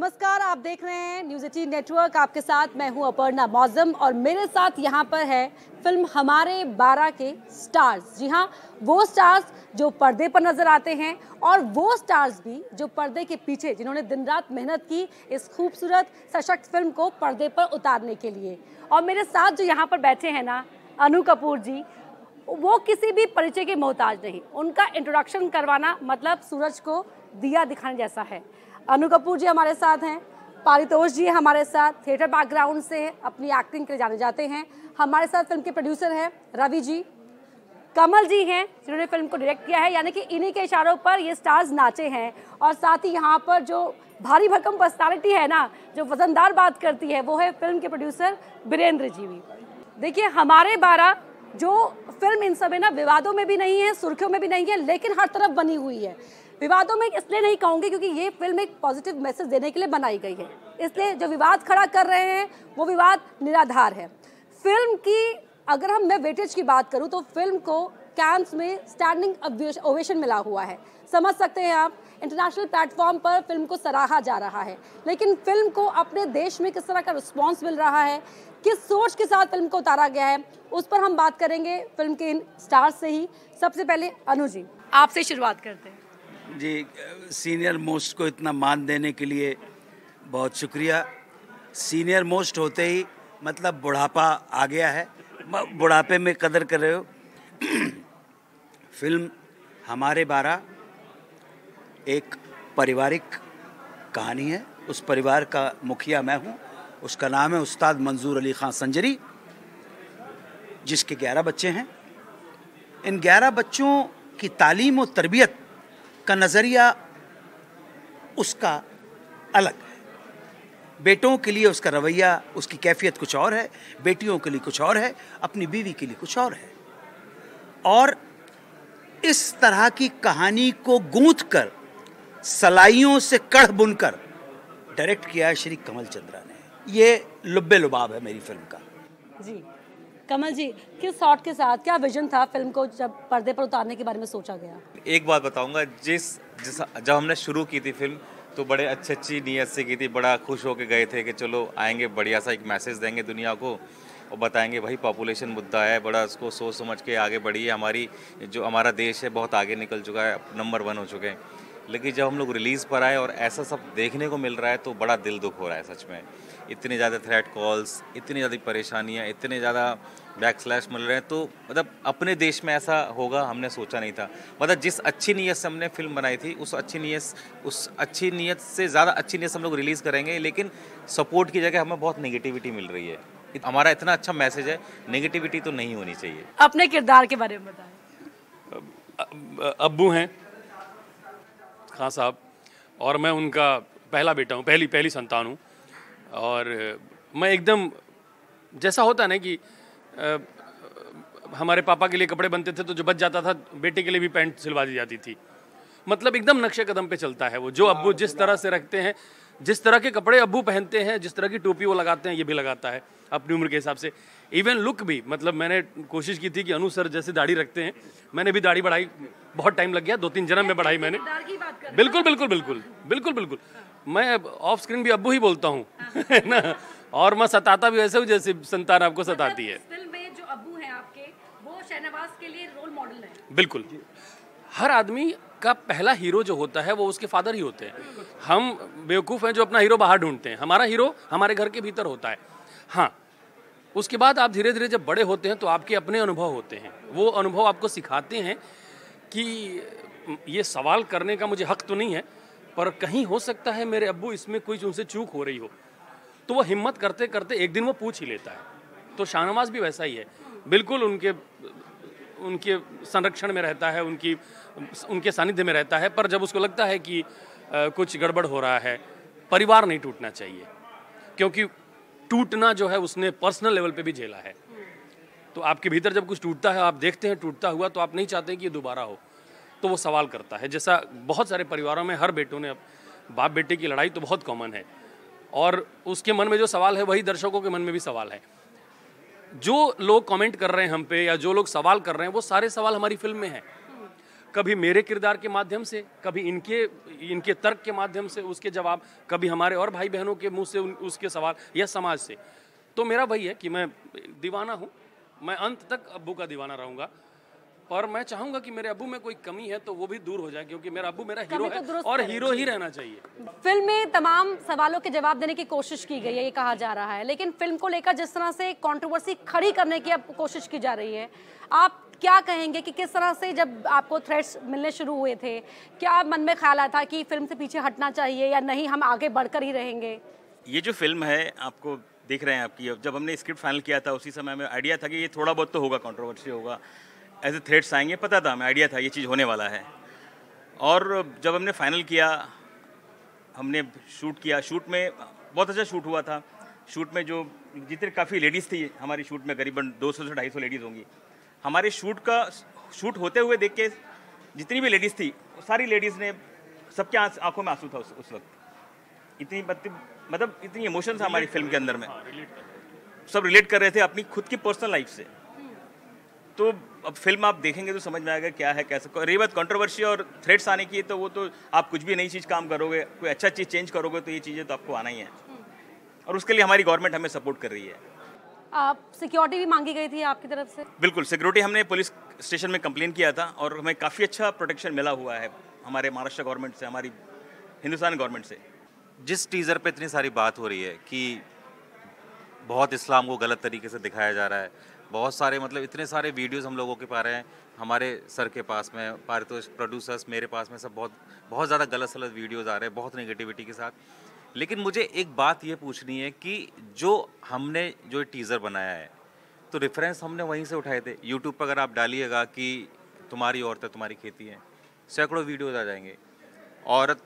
नमस्कार आप देख रहे हैं न्यूज एटीन नेटवर्क आपके साथ मैं हूं अपर्णा मौजम और मेरे साथ यहां पर है फिल्म हमारे बारह के स्टार्स जी हाँ वो स्टार्स जो पर्दे पर नज़र आते हैं और वो स्टार्स भी जो पर्दे के पीछे जिन्होंने दिन रात मेहनत की इस खूबसूरत सशक्त फिल्म को पर्दे पर उतारने के लिए और मेरे साथ जो यहाँ पर बैठे हैं ना अनु कपूर जी वो किसी भी परिचय के मोहताज नहीं उनका इंट्रोडक्शन करवाना मतलब सूरज को दिया दिखाने जैसा है अनु कपूर जी हमारे साथ हैं पारितोष जी हमारे साथ थिएटर बैकग्राउंड से अपनी एक्टिंग के लिए जाने जाते हैं हमारे साथ फिल्म के प्रोड्यूसर हैं रवि जी कमल जी हैं जिन्होंने फिल्म को डायरेक्ट किया है यानी कि इन्हीं के इशारों पर ये स्टार्स नाचे हैं और साथ ही यहाँ पर जो भारी भरकम पर्सनैलिटी है ना जो वजनदार बात करती है वो है फिल्म के प्रोड्यूसर बीरेंद्र जी भी देखिए हमारे बारा जो फिल्म इन सब है ना विवादों में भी नहीं है सुर्खियों में भी नहीं है लेकिन हर तरफ बनी हुई है विवादों में इसलिए नहीं कहूँगी क्योंकि ये फिल्म एक पॉजिटिव मैसेज देने के लिए बनाई गई है इसलिए जो विवाद खड़ा कर रहे हैं वो विवाद निराधार है फिल्म की अगर हम मैं वेटेज की बात करूँ तो फिल्म को कैंप्स में स्टैंडिंग ओवेशन मिला हुआ है समझ सकते हैं आप इंटरनेशनल प्लेटफॉर्म पर फिल्म को सराहा जा रहा है लेकिन फिल्म को अपने देश में किस तरह का रिस्पॉन्स मिल रहा है किस सोच के साथ फिल्म को उतारा गया है उस पर हम बात करेंगे फिल्म के इन स्टार्स से ही सबसे पहले अनु जी आपसे शुरुआत करते हैं जी सीनियर मोस्ट को इतना मान देने के लिए बहुत शुक्रिया सीनियर मोस्ट होते ही मतलब बुढ़ापा आ गया है बुढ़ापे में कदर कर रहे हो फिल्म हमारे बारा एक पारिवारिक कहानी है उस परिवार का मुखिया मैं हूँ उसका नाम है उस्ताद मंजूर अली ख़ान संजरी जिसके ग्यारह बच्चे हैं इन ग्यारह बच्चों की तालीम और तरबियत का नज़रिया उसका अलग है बेटों के लिए उसका रवैया उसकी कैफियत कुछ और है बेटियों के लिए कुछ और है अपनी बीवी के लिए कुछ और है और इस तरह की कहानी को गूंथ कर सलाइयों से कढ़ बुनकर डायरेक्ट किया है श्री कमल चंद्रा ने ये लुब्बे लुबाब है मेरी फिल्म का जी कमल जी किस शॉट के साथ क्या विजन था फिल्म को जब पर्दे पर उतारने के बारे में सोचा गया एक बात बताऊंगा जिस जिस जब हमने शुरू की थी फिल्म तो बड़े अच्छी अच्छी नीयत से की थी बड़ा खुश होकर गए थे कि चलो आएंगे बढ़िया सा एक मैसेज देंगे दुनिया को और बताएंगे भाई पॉपुलेशन मुद्दा है बड़ा उसको सोच समझ के आगे बढ़िए हमारी जो हमारा देश है बहुत आगे निकल चुका है नंबर वन हो चुके हैं लेकिन जब हम लोग रिलीज़ पर आए और ऐसा सब देखने को मिल रहा है तो बड़ा दिल दुख हो रहा है सच में इतने ज़्यादा थ्रेट कॉल्स इतनी ज़्यादा परेशानियाँ इतने ज़्यादा बैक स्लैश मिल रहे हैं तो मतलब अपने देश में ऐसा होगा हमने सोचा नहीं था मतलब जिस अच्छी नीयत से हमने फिल्म बनाई थी उस अच्छी नीयत उस अच्छी नीयत से ज़्यादा अच्छी नीयत से हम लोग रिलीज़ करेंगे लेकिन सपोर्ट की जगह हमें बहुत नेगेटिविटी मिल रही है हमारा इतना अच्छा मैसेज है नेगेटिविटी तो नहीं होनी चाहिए अपने किरदार के बारे में बताएं अब्बू हैं खां साहब और मैं उनका पहला बेटा हूँ पहली पहली संतान हूँ और मैं एकदम जैसा होता ना कि आ, हमारे पापा के लिए कपड़े बनते थे तो जो बच जाता था बेटे के लिए भी पैंट सिलवा दी जाती थी मतलब एकदम नक्शे कदम पे चलता है वो जो हाँ, अब्बू जिस तरह से रखते हैं जिस तरह के कपड़े अब्बू पहनते हैं जिस तरह की टोपी वो लगाते हैं ये भी लगाता है अपनी उम्र के हिसाब से इवन लुक भी मतलब मैंने कोशिश की थी कि अनु सर जैसे दाढ़ी रखते हैं मैंने भी दाढ़ी बढ़ाई बहुत टाइम लग गया दो तीन जन्म में बढ़ाई मैंने बिल्कुल बिल्कुल बिल्कुल बिल्कुल बिल्कुल मैं ऑफ स्क्रीन भी अबू ही बोलता हूँ हाँ। ना और मैं सताता भी वैसे हूँ जैसे संतान आपको मतलब सताती है बिल्कुल हर आदमी का पहला हीरो जो होता है वो उसके फादर ही होते हैं हम बेवकूफ़ हैं जो अपना हीरो बाहर ढूंढते हैं हमारा हीरो हमारे घर के भीतर होता है हाँ उसके बाद आप धीरे धीरे जब बड़े होते हैं तो आपके अपने अनुभव होते हैं वो अनुभव आपको सिखाते हैं कि ये सवाल करने का मुझे हक तो नहीं है पर कहीं हो सकता है मेरे अब्बू इसमें कोई उनसे चूक हो रही हो तो वो हिम्मत करते करते एक दिन वो पूछ ही लेता है तो शाहनवाज भी वैसा ही है बिल्कुल उनके उनके संरक्षण में रहता है उनकी उनके सानिध्य में रहता है पर जब उसको लगता है कि आ, कुछ गड़बड़ हो रहा है परिवार नहीं टूटना चाहिए क्योंकि टूटना जो है उसने पर्सनल लेवल पे भी झेला है तो आपके भीतर जब कुछ टूटता है आप देखते हैं टूटता हुआ तो आप नहीं चाहते कि ये दोबारा हो तो वो सवाल करता है जैसा बहुत सारे परिवारों में हर बेटों ने बाप बेटे की लड़ाई तो बहुत कॉमन है और उसके मन में जो सवाल है वही दर्शकों के मन में भी सवाल है जो लोग कमेंट कर रहे हैं हम पे या जो लोग सवाल कर रहे हैं वो सारे सवाल हमारी फिल्म में हैं कभी मेरे किरदार के माध्यम से कभी इनके इनके तर्क के माध्यम से उसके जवाब कभी हमारे और भाई बहनों के मुंह से उसके सवाल या समाज से तो मेरा वही है कि मैं दीवाना हूँ मैं अंत तक अबू का दीवाना रहूंगा और मैं चाहूंगा कि मेरे अबू में कोई कमी है तो वो भी दूर हो जाए क्योंकि मेरा अबू मेरा हीरो तो है और हीरो ही रहना चाहिए फिल्म में तमाम सवालों के जवाब देने की कोशिश की गई है ये कहा जा रहा है लेकिन फिल्म को लेकर जिस तरह से कंट्रोवर्सी खड़ी करने की अब कोशिश की जा रही है आप क्या कहेंगे कि किस तरह से जब आपको थ्रेट्स मिलने शुरू हुए थे क्या मन में ख्याल आया था कि फिल्म से पीछे हटना चाहिए या नहीं हम आगे बढ़कर ही रहेंगे ये जो फिल्म है आपको देख रहे हैं आपकी जब हमने स्क्रिप्ट फाइनल किया था उसी समय हमें आइडिया था कि ये थोड़ा बहुत तो होगा कॉन्ट्रोवर्सी होगा एज ए थ्रेट्स आएंगे पता था हमें आइडिया था ये चीज़ होने वाला है और जब हमने फाइनल किया हमने शूट किया शूट में बहुत अच्छा शूट हुआ था शूट में जो जितने काफ़ी लेडीज़ थी हमारी शूट में करीबन 200 से 250 लेडीज़ होंगी हमारे शूट का शूट होते हुए देख के जितनी भी लेडीज़ थी सारी लेडीज़ ने सबके आंखों में आंसू था उस, उस वक्त इतनी मतलब मतलब इतनी इमोशंस हमारी फिल्म के अंदर में हाँ, सब रिलेट कर रहे थे अपनी खुद की पर्सनल लाइफ से हम्म। तो अब फिल्म आप देखेंगे तो समझ में आएगा क्या है कैसे रही बात कंट्रोवर्सी और थ्रेट्स आने की है तो वो तो आप कुछ भी नई चीज़ काम करोगे कोई अच्छा चीज़ चेंज करोगे तो ये चीज़ें तो आपको आना ही है हम्म। और उसके लिए हमारी गवर्नमेंट हमें सपोर्ट कर रही है आप सिक्योरिटी भी मांगी गई थी आपकी तरफ से बिल्कुल सिक्योरिटी हमने पुलिस स्टेशन में कंप्लेन किया था और हमें काफ़ी अच्छा प्रोटेक्शन मिला हुआ है हमारे महाराष्ट्र गवर्नमेंट से हमारी हिंदुस्तान गवर्नमेंट से जिस टीज़र पे इतनी सारी बात हो रही है कि बहुत इस्लाम को गलत तरीके से दिखाया जा रहा है बहुत सारे मतलब इतने सारे वीडियोस हम लोगों के पा रहे हैं हमारे सर के पास में पारितोष प्रोड्यूसर्स मेरे पास में सब बहुत बहुत ज़्यादा गलत सलत वीडियोज़ आ रहे हैं बहुत नेगेटिविटी के साथ लेकिन मुझे एक बात ये पूछनी है कि जो हमने जो टीज़र बनाया है तो रेफरेंस हमने वहीं से उठाए थे यूट्यूब पर अगर आप डालिएगा कि तुम्हारी औरतें तुम्हारी खेती हैं सैकड़ों वीडियोज़ आ जाएंगे औरत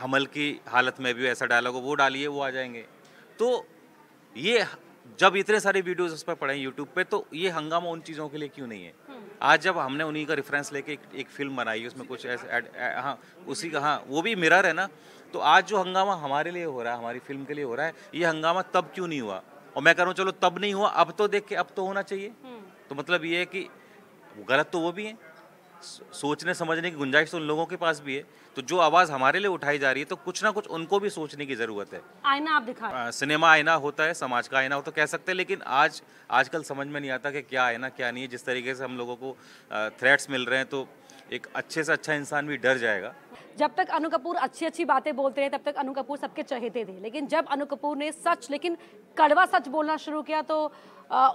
हमल की हालत में भी ऐसा डायलॉग वो डालिए वो आ जाएंगे तो ये जब इतने सारे वीडियोज़ उस पर पड़े हैं यूट्यूब पे तो ये हंगामा उन चीज़ों के लिए क्यों नहीं है हम्म। आज जब हमने उन्हीं का रेफरेंस लेके एक, एक फिल्म बनाई उसमें कुछ ऐसे हाँ उसी का हाँ वो भी मिरर है ना तो आज जो हंगामा हमारे लिए हो रहा है हमारी फिल्म के लिए हो रहा है ये हंगामा तब क्यों नहीं हुआ और मैं कह रहा हूँ चलो तब नहीं हुआ अब तो देख के अब तो होना चाहिए हम्म। तो मतलब ये है कि गलत तो वो भी है सोचने समझने की गुंजाइश तो उन लोगों के पास भी है तो जो आवाज़ हमारे लिए उठाई जा रही है तो कुछ ना कुछ उनको भी सोचने की ज़रूरत है आईना आप दिखा आ, सिनेमा आईना होता है समाज का आईना हो तो कह सकते हैं लेकिन आज आजकल समझ में नहीं आता कि क्या आईना क्या नहीं है जिस तरीके से हम लोगों को थ्रेट्स मिल रहे हैं तो एक अच्छे से अच्छा इंसान भी डर जाएगा जब तक अनु कपूर अच्छी अच्छी बातें बोलते रहे तब तक अनु कपूर सबके चहेते थे लेकिन जब अनु कपूर ने सच लेकिन कड़वा सच बोलना शुरू किया तो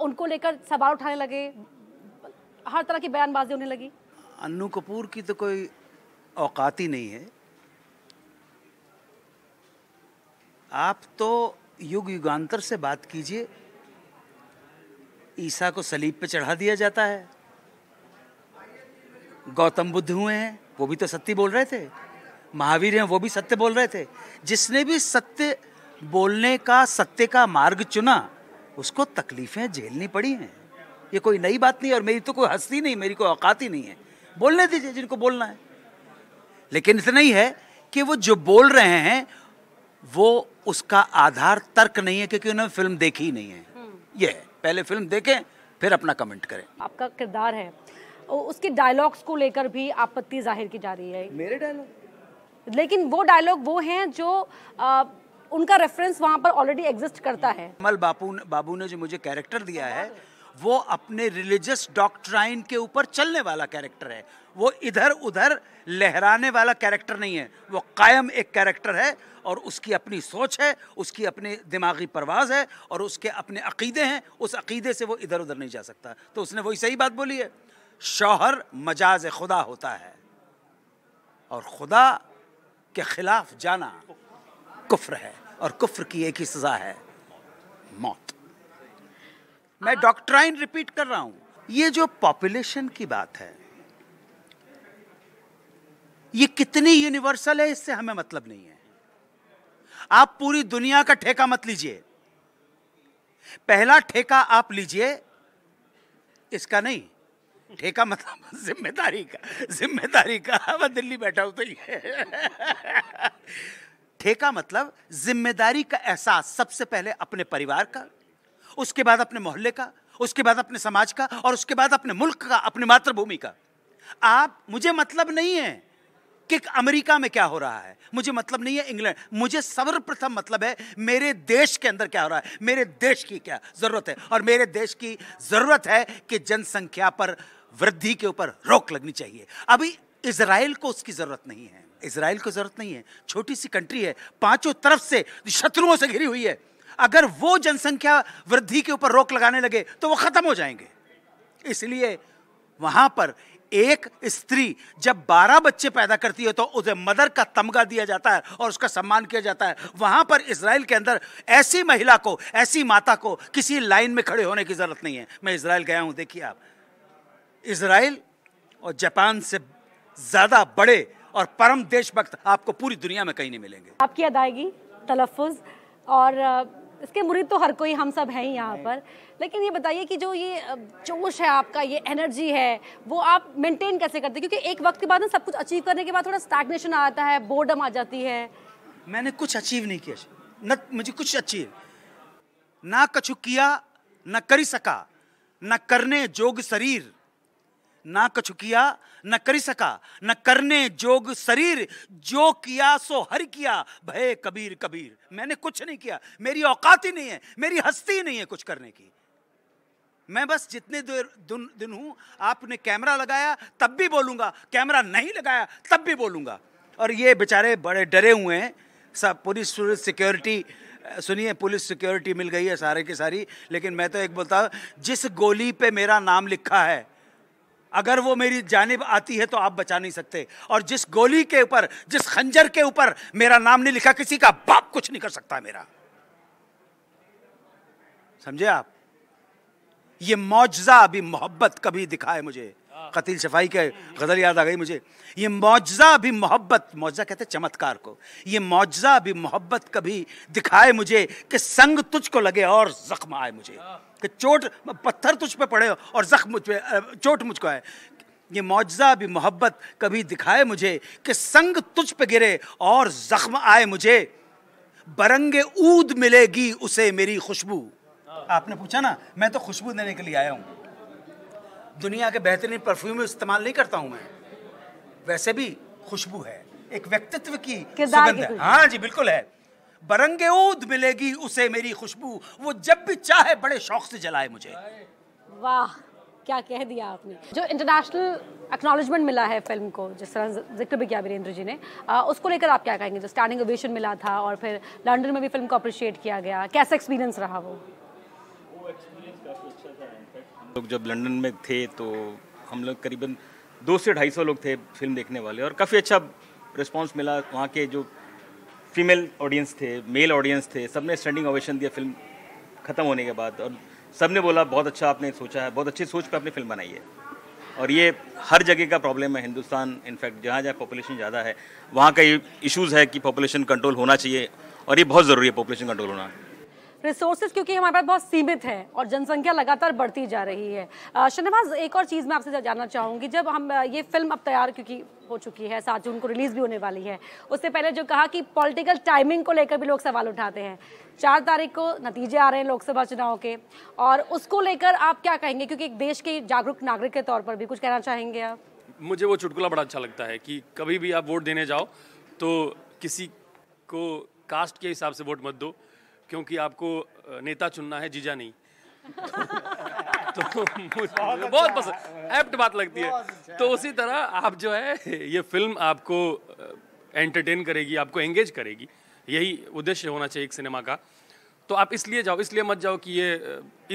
उनको लेकर सवाल उठाने लगे हर तरह की बयानबाजी होने लगी अन्नू कपूर की तो कोई औकात ही नहीं है आप तो युग युगांतर से बात कीजिए ईसा को सलीब पे चढ़ा दिया जाता है गौतम बुद्ध हुए हैं वो भी तो सत्य बोल रहे थे महावीर हैं वो भी सत्य बोल रहे थे जिसने भी सत्य बोलने का सत्य का मार्ग चुना उसको तकलीफें झेलनी पड़ी हैं ये कोई नई बात नहीं और मेरी तो कोई हस्ती नहीं मेरी कोई औकात ही नहीं है बोलने दीजिए जिनको बोलना है लेकिन इतना ही है कि वो जो बोल रहे हैं वो उसका आधार तर्क नहीं है क्योंकि उन्होंने फिल्म देखी ही नहीं है हम्म। ये है पहले फिल्म देखें फिर अपना कमेंट करें आपका किरदार है उसके डायलॉग्स को लेकर भी आपत्ति जाहिर की जा रही है मेरे डायलॉग लेकिन वो डायलॉग वो हैं जो आ, उनका रेफरेंस वहाँ पर ऑलरेडी एग्जिस्ट करता है कमल बापू बाबू ने जो मुझे कैरेक्टर दिया है वो अपने रिलीजियस डॉक्ट्राइन के ऊपर चलने वाला कैरेक्टर है वो इधर उधर लहराने वाला कैरेक्टर नहीं है वो कायम एक कैरेक्टर है और उसकी अपनी सोच है उसकी अपने दिमागी परवाज है और उसके अपने अकीदे हैं उस अकीदे से वो इधर उधर नहीं जा सकता तो उसने वही सही बात बोली है शौहर मजाज खुदा होता है और खुदा के खिलाफ जाना कुफ्र है और कुफ्र की एक ही सज़ा है मौत मैं डॉक्ट्राइन रिपीट कर रहा हूं ये जो पॉपुलेशन की बात है ये कितनी यूनिवर्सल है इससे हमें मतलब नहीं है आप पूरी दुनिया का ठेका मत लीजिए पहला ठेका आप लीजिए इसका नहीं ठेका मतलब जिम्मेदारी का जिम्मेदारी का मैं दिल्ली बैठा हूं तो ये ठेका मतलब जिम्मेदारी का एहसास सबसे पहले अपने परिवार का उसके बाद अपने मोहल्ले का उसके बाद अपने समाज का और उसके बाद अपने मुल्क का अपनी मातृभूमि का आप मुझे मतलब नहीं है कि अमेरिका में क्या हो रहा है मुझे मतलब नहीं है इंग्लैंड मुझे सर्वप्रथम मतलब है मेरे देश के अंदर क्या हो रहा है मेरे देश की क्या ज़रूरत है और मेरे देश की ज़रूरत है कि जनसंख्या पर वृद्धि के ऊपर रोक लगनी चाहिए अभी इसराइल को उसकी ज़रूरत नहीं है इसराइल को ज़रूरत नहीं है छोटी सी कंट्री है पांचों तरफ से शत्रुओं से घिरी हुई है अगर वो जनसंख्या वृद्धि के ऊपर रोक लगाने लगे तो वो ख़त्म हो जाएंगे इसलिए वहां पर एक स्त्री जब बारह बच्चे पैदा करती है तो उसे मदर का तमगा दिया जाता है और उसका सम्मान किया जाता है वहां पर इसराइल के अंदर ऐसी महिला को ऐसी माता को किसी लाइन में खड़े होने की जरूरत नहीं है मैं इसराइल गया हूं देखिए आप इसराइल और जापान से ज्यादा बड़े और परम देशभक्त आपको पूरी दुनिया में कहीं नहीं मिलेंगे आपकी अदायगी तलफ़ और इसके मुरीद तो हर कोई हम सब हैं यहाँ पर लेकिन ये बताइए कि जो ये जोश है आपका ये एनर्जी है वो आप मेंटेन कैसे करते हैं क्योंकि एक वक्त के बाद ना सब कुछ अचीव करने के बाद थोड़ा स्टैग्नेशन आता है बोर्डम आ जाती है मैंने कुछ अचीव नहीं किया न मुझे कुछ अचीव ना कछु किया न करी सका न करने जोग शरीर ना कछु किया न करी सका न करने जोग शरीर जो किया सो हर किया भय कबीर कबीर मैंने कुछ नहीं किया मेरी औकात ही नहीं है मेरी हस्ती ही नहीं है कुछ करने की मैं बस जितने दिन दिन हूँ आपने कैमरा लगाया तब भी बोलूँगा कैमरा नहीं लगाया तब भी बोलूँगा और ये बेचारे बड़े डरे हुए हैं सब पुलिस पुलिस सिक्योरिटी सुनिए पुलिस सिक्योरिटी मिल गई है सारे की सारी लेकिन मैं तो एक बोलता हूँ जिस गोली पे मेरा नाम लिखा है अगर वो मेरी जानब आती है तो आप बचा नहीं सकते और जिस गोली के ऊपर जिस खंजर के ऊपर मेरा नाम नहीं लिखा किसी का बाप कुछ नहीं कर सकता मेरा समझे आप ये मौजा अभी मोहब्बत कभी दिखाए मुझे कतील शफाई के गज़ल याद आ गई मुझे ये मुआजा भी मोहब्बत मुआजा कहते चमत्कार को ये मुआजा भी मोहब्बत कभी दिखाए मुझे कि संग तुझको लगे और ज़ख्म आए मुझे कि चोट पत्थर तुझ पे पड़े और ज़ख्म मुझ पे चोट मुझको आए ये मुआजा भी मोहब्बत कभी दिखाए मुझे कि संग तुझ पे गिरे और ज़ख्म आए मुझे बरंगे ऊद मिलेगी उसे मेरी खुशबू आपने पूछा ना मैं तो खुशबू देने के लिए आया हूँ दुनिया के बेहतरीन परफ्यूम इस्तेमाल नहीं करता हूँ मैं वैसे भी खुशबू है एक व्यक्तित्व की सुगंध है हाँ जी बिल्कुल है बरंगे ऊद मिलेगी उसे मेरी खुशबू वो जब भी चाहे बड़े शौक से जलाए मुझे वाह क्या कह दिया आपने जो इंटरनेशनल एक्नोलॉजमेंट मिला है फिल्म को जिस तरह जिक्र भी किया वीरेंद्र जी ने आ, उसको लेकर आप क्या कहेंगे जो स्टैंडिंग ओवेशन मिला था और फिर लंदन में भी फिल्म को अप्रिशिएट किया गया कैसा एक्सपीरियंस रहा वो लोग जब लंदन में थे तो हम लोग करीबन दो से ढाई सौ लोग थे फिल्म देखने वाले और काफ़ी अच्छा रिस्पॉन्स मिला वहाँ के जो फीमेल ऑडियंस थे मेल ऑडियंस थे सब ने स्टैंडिंग ऑवेशन दिया फिल्म ख़त्म होने के बाद और सब ने बोला बहुत अच्छा आपने सोचा है बहुत अच्छी सोच पर आपने फिल्म बनाई है और ये हर जगह का प्रॉब्लम है हिंदुस्तान इनफैक्ट जहाँ जहाँ पॉपुलेशन ज़्यादा है वहाँ का ये इशूज़ है कि पॉपुलेशन कंट्रोल होना चाहिए और ये बहुत ज़रूरी है पॉपुलेशन कंट्रोल होना रिसोर्सेज क्योंकि हमारे पास बहुत सीमित है और जनसंख्या लगातार बढ़ती जा रही है शनिवास एक और चीज़ मैं आपसे जानना चाहूँगी जब हम ये फिल्म अब तैयार क्योंकि हो चुकी है सात जून को रिलीज भी होने वाली है उससे पहले जो कहा कि पॉलिटिकल टाइमिंग को लेकर भी लोग सवाल उठाते हैं चार तारीख को नतीजे आ रहे हैं लोकसभा चुनाव के और उसको लेकर आप क्या कहेंगे क्योंकि एक देश के जागरूक नागरिक के तौर पर भी कुछ कहना चाहेंगे आप मुझे वो चुटकुला बड़ा अच्छा लगता है कि कभी भी आप वोट देने जाओ तो किसी को कास्ट के हिसाब से वोट मत दो क्योंकि आपको नेता चुनना है जीजा नहीं तो मुझे बहुत अच्छा। पसंद एप्ट बात लगती है अच्छा। तो उसी तरह आप जो है ये फिल्म आपको एंटरटेन करेगी आपको एंगेज करेगी यही उद्देश्य होना चाहिए एक सिनेमा का तो आप इसलिए जाओ इसलिए मत जाओ कि ये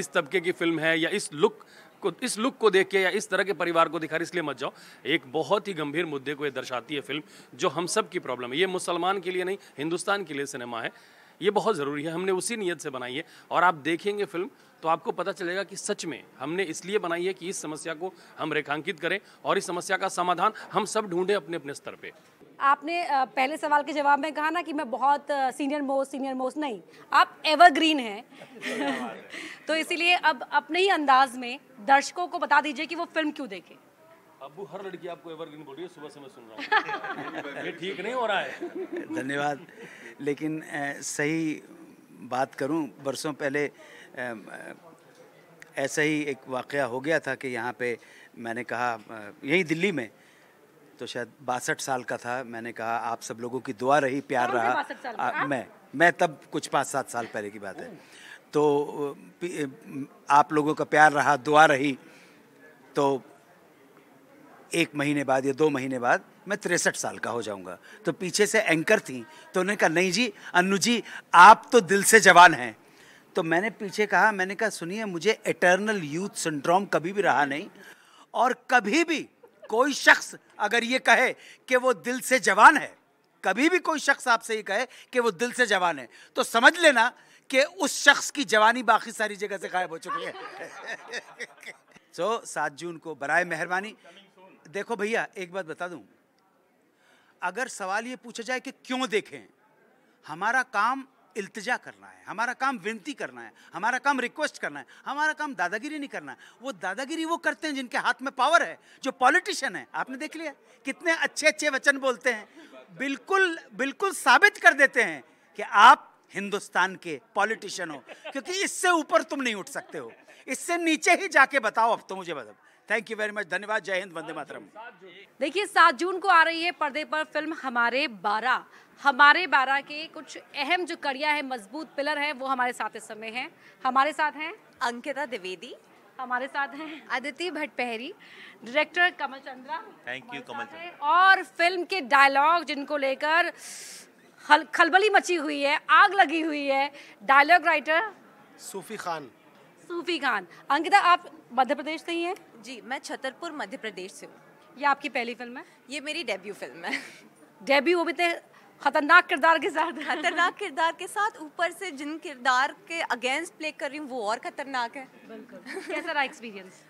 इस तबके की फिल्म है या इस लुक को इस लुक को देख के या इस तरह के परिवार को दिखा रही इसलिए मत जाओ एक बहुत ही गंभीर मुद्दे को ये दर्शाती है फिल्म जो हम सब की प्रॉब्लम है ये मुसलमान के लिए नहीं हिंदुस्तान के लिए सिनेमा है ये बहुत ज़रूरी है हमने उसी नीयत से बनाई है और आप देखेंगे फिल्म तो आपको पता चलेगा कि सच में हमने इसलिए बनाई है कि इस समस्या को हम रेखांकित करें और इस समस्या का समाधान हम सब ढूंढें अपने अपने स्तर पे आपने पहले सवाल के जवाब में कहा ना कि मैं बहुत सीनियर मोस्ट सीनियर मोस्ट नहीं आप एवरग्रीन हैं तो इसीलिए अब अपने ही अंदाज में दर्शकों को बता दीजिए कि वो फिल्म क्यों देखें अबू हर लड़की आपको एवरग्रीन बोल रही है सुबह से मैं सुन रहा हूँ ये ठीक नहीं हो रहा है धन्यवाद लेकिन सही बात करूँ बरसों पहले ऐसा ही एक वाक़ हो गया था कि यहाँ पे मैंने कहा यही दिल्ली में तो शायद बासठ साल का था मैंने कहा आप सब लोगों की दुआ रही प्यार रहा आ, मैं मैं तब कुछ पाँच सात साल पहले की बात है तो आप लोगों का प्यार रहा दुआ रही तो एक महीने बाद या दो महीने बाद मैं तिरसठ साल का हो जाऊंगा तो पीछे से एंकर थी तो उन्होंने कहा नहीं जी अनु जी आप तो दिल से जवान हैं तो मैंने पीछे कहा मैंने कहा सुनिए मुझे एटर्नल यूथ सिंड्रोम कभी भी रहा नहीं और कभी भी कोई शख्स अगर ये कहे कि वो दिल से जवान है कभी भी कोई शख्स आपसे ये कहे कि वो दिल से जवान है तो समझ लेना कि उस शख्स की जवानी बाकी सारी जगह से गायब हो चुकी है सो so, सात जून को बरए मेहरबानी देखो भैया एक बात बता दूं अगर सवाल ये पूछा जाए कि क्यों देखें हमारा काम इल्तजा करना है हमारा काम विनती करना है हमारा काम रिक्वेस्ट करना है हमारा काम दादागिरी नहीं करना है वो दादागिरी वो करते हैं जिनके हाथ में पावर है जो पॉलिटिशियन है आपने देख लिया कितने अच्छे अच्छे वचन बोलते हैं बिल्कुल बिल्कुल साबित कर देते हैं कि आप हिंदुस्तान के पॉलिटिशियन हो क्योंकि इससे ऊपर तुम नहीं उठ सकते हो इससे नीचे ही जाके बताओ अब तो मुझे बताओ मतलब। थैंक यू वेरी मच धन्यवाद जय हिंद वंदे मातरम देखिए सात जून को आ रही है पर्दे पर फिल्म हमारे बारह हमारे बारह के कुछ अहम जो कड़िया है मजबूत पिलर है वो हमारे साथ इस समय है हमारे साथ हैं अंकिता द्विवेदी हमारे साथ हैं Aditya Bhatpahari director Kamal Chandra thank you Kamal और फिल्म के डायलॉग जिनको लेकर खलबली मची हुई है आग लगी हुई है डायलॉग राइटर सूफी खान सूफी खान अंकिता आप मध्य प्रदेश से ही हैं जी मैं छतरपुर मध्य प्रदेश से हूँ ये आपकी पहली फिल्म है ये मेरी डेब्यू फिल्म है डेब्यू वो भी थे खतरनाक किरदार के साथ खतरनाक किरदार के साथ ऊपर से जिन किरदार के अगेंस्ट प्ले कर रही हूँ वो और खतरनाक है बिल्कुल कैसा रहा एक्सपीरियंस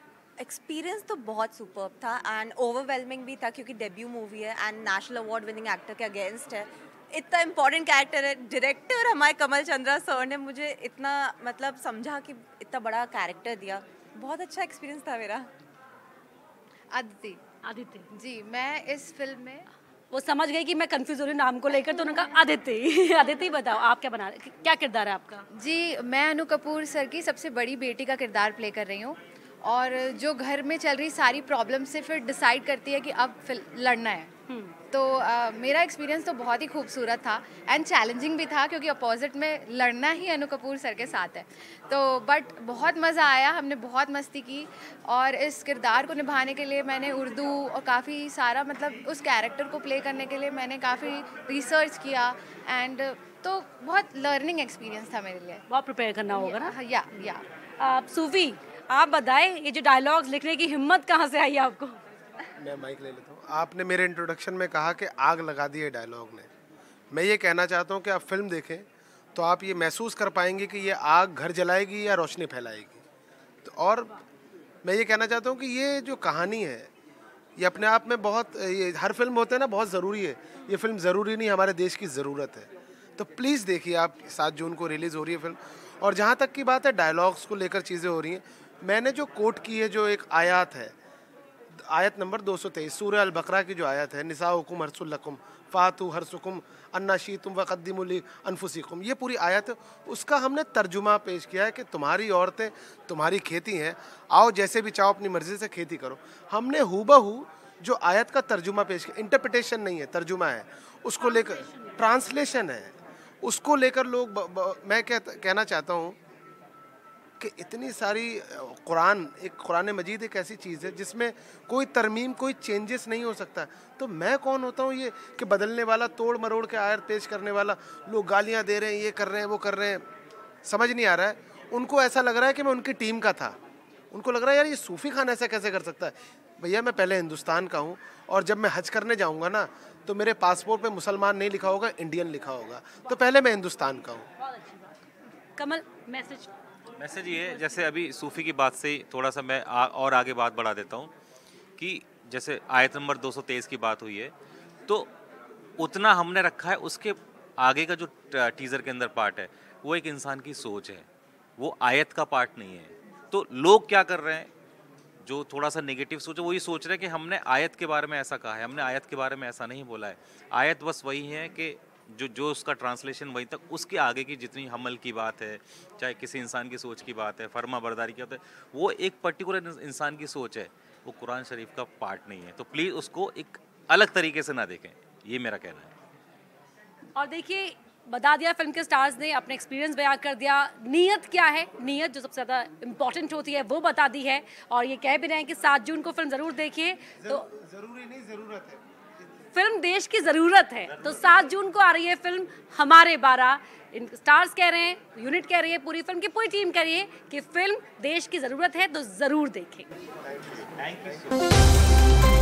एक्सपीरियंस तो बहुत सुपर था एंड ओवरवेलमिंग भी था क्योंकि डेब्यू मूवी है and national award winning actor के अगेंस्ट है इतना इम्पोर्टेंट कैरेक्टर है डायरेक्टर हमारे कमल चंद्रा सर ने मुझे इतना मतलब समझा कि इतना बड़ा कैरेक्टर दिया बहुत अच्छा एक्सपीरियंस था मेरा आदित्य आदित्य जी मैं इस फिल्म में वो समझ गई कि मैं कंफ्यूज हो रही नाम को लेकर तो उन्होंने कहा आदित्य आदित्य ही बताओ आप क्या बना रहे क्या किरदार है आपका जी मैं अनु कपूर सर की सबसे बड़ी बेटी का किरदार प्ले कर रही हूँ और जो घर में चल रही सारी प्रॉब्लम से फिर डिसाइड करती है कि अब लड़ना है हम्म। तो मेरा एक्सपीरियंस तो बहुत ही खूबसूरत था एंड चैलेंजिंग भी था क्योंकि अपोजिट में लड़ना ही अनु कपूर सर के साथ है तो बट बहुत मज़ा आया हमने बहुत मस्ती की और इस किरदार को निभाने के लिए मैंने उर्दू और काफ़ी सारा मतलब उस कैरेक्टर को प्ले करने के लिए मैंने काफ़ी रिसर्च किया एंड तो बहुत लर्निंग एक्सपीरियंस था मेरे लिए बहुत प्रिपेयर करना होगा ना या या आप सूफी आप बताएं ये जो डायलॉग्स लिखने की हिम्मत कहाँ से आई आपको मैं माइक ले लेता हूँ आपने मेरे इंट्रोडक्शन में कहा कि आग लगा दी है डायलॉग ने मैं ये कहना चाहता हूँ कि आप फिल्म देखें तो आप ये महसूस कर पाएंगे कि ये आग घर जलाएगी या रोशनी फैलाएगी तो और मैं ये कहना चाहता हूँ कि ये जो कहानी है ये अपने आप में बहुत ये हर फिल्म होते हैं ना बहुत ज़रूरी है ये फिल्म ज़रूरी नहीं हमारे देश की ज़रूरत है तो प्लीज़ देखिए आप सात जून को रिलीज़ हो रही है फिल्म और जहाँ तक की बात है डायलॉग्स को लेकर चीज़ें हो रही हैं मैंने जो कोट की है जो एक आयात है आयत नंबर 223 सूर्य सूर बकरा की जो आयत है निसा हुकुम हरसुल्लकुम फ़ातु हरसुकुम अन्नाशी तुम वक़दमली अनफुसिकुम ये पूरी आयत है उसका हमने तर्जुमा पेश किया है कि तुम्हारी औरतें तुम्हारी खेती हैं आओ जैसे भी चाहो अपनी मर्ज़ी से खेती करो हमने हु जो आयत का तर्जुमा पेश किया इंटरप्रटेशन नहीं है तर्जुमा है उसको लेकर ट्रांसलेशन है उसको लेकर लोग मैं कह, कहना चाहता हूँ कि इतनी सारी कुरान एक कुरान मजीद एक ऐसी चीज़ है जिसमें कोई तरमीम कोई चेंजेस नहीं हो सकता तो मैं कौन होता हूँ ये कि बदलने वाला तोड़ मरोड़ के आयर पेश करने वाला लोग गालियाँ दे रहे हैं ये कर रहे हैं वो कर रहे हैं समझ नहीं आ रहा है उनको ऐसा लग रहा है कि मैं उनकी टीम का था उनको लग रहा है यार ये सूफ़ी खान ऐसा कैसे कर सकता है भैया मैं पहले हिंदुस्तान का हूँ और जब मैं हज करने जाऊँगा ना तो मेरे पासपोर्ट पे मुसलमान नहीं लिखा होगा इंडियन लिखा होगा तो पहले मैं हिंदुस्तान का हूँ कमल मैसेज मैसेज ये है जैसे अभी सूफ़ी की बात से थोड़ा सा मैं आ, और आगे बात बढ़ा देता हूँ कि जैसे आयत नंबर दो की बात हुई है तो उतना हमने रखा है उसके आगे का जो टीज़र के अंदर पार्ट है वो एक इंसान की सोच है वो आयत का पार्ट नहीं है तो लोग क्या कर रहे हैं जो थोड़ा सा नेगेटिव सोच वो ये सोच रहे हैं कि हमने आयत के बारे में ऐसा कहा है हमने आयत के बारे में ऐसा नहीं बोला है आयत बस वही है कि जो जो उसका ट्रांसलेशन वहीं तक उसके आगे की जितनी हमल की बात है चाहे किसी इंसान की सोच की बात है फर्मा बरदारी की बात है वो एक पर्टिकुलर इंसान की सोच है वो कुरान शरीफ का पार्ट नहीं है तो प्लीज़ उसको एक अलग तरीके से ना देखें ये मेरा कहना है और देखिए बता दिया फिल्म के स्टार्स ने अपने एक्सपीरियंस बयां कर दिया नीयत क्या है नीयत जो सबसे ज़्यादा इम्पॉर्टेंट होती है वो बता दी है और ये कह भी रहे हैं कि सात जून को फिल्म ज़रूर देखिए तो ज़रूरी नहीं ज़रूरत है फिल्म देश की ज़रूरत है तो सात जून को आ रही है फिल्म हमारे बारह इन स्टार्स कह रहे हैं यूनिट कह रही है पूरी फिल्म की पूरी टीम कह रही है कि फिल्म देश की ज़रूरत है तो ज़रूर देखें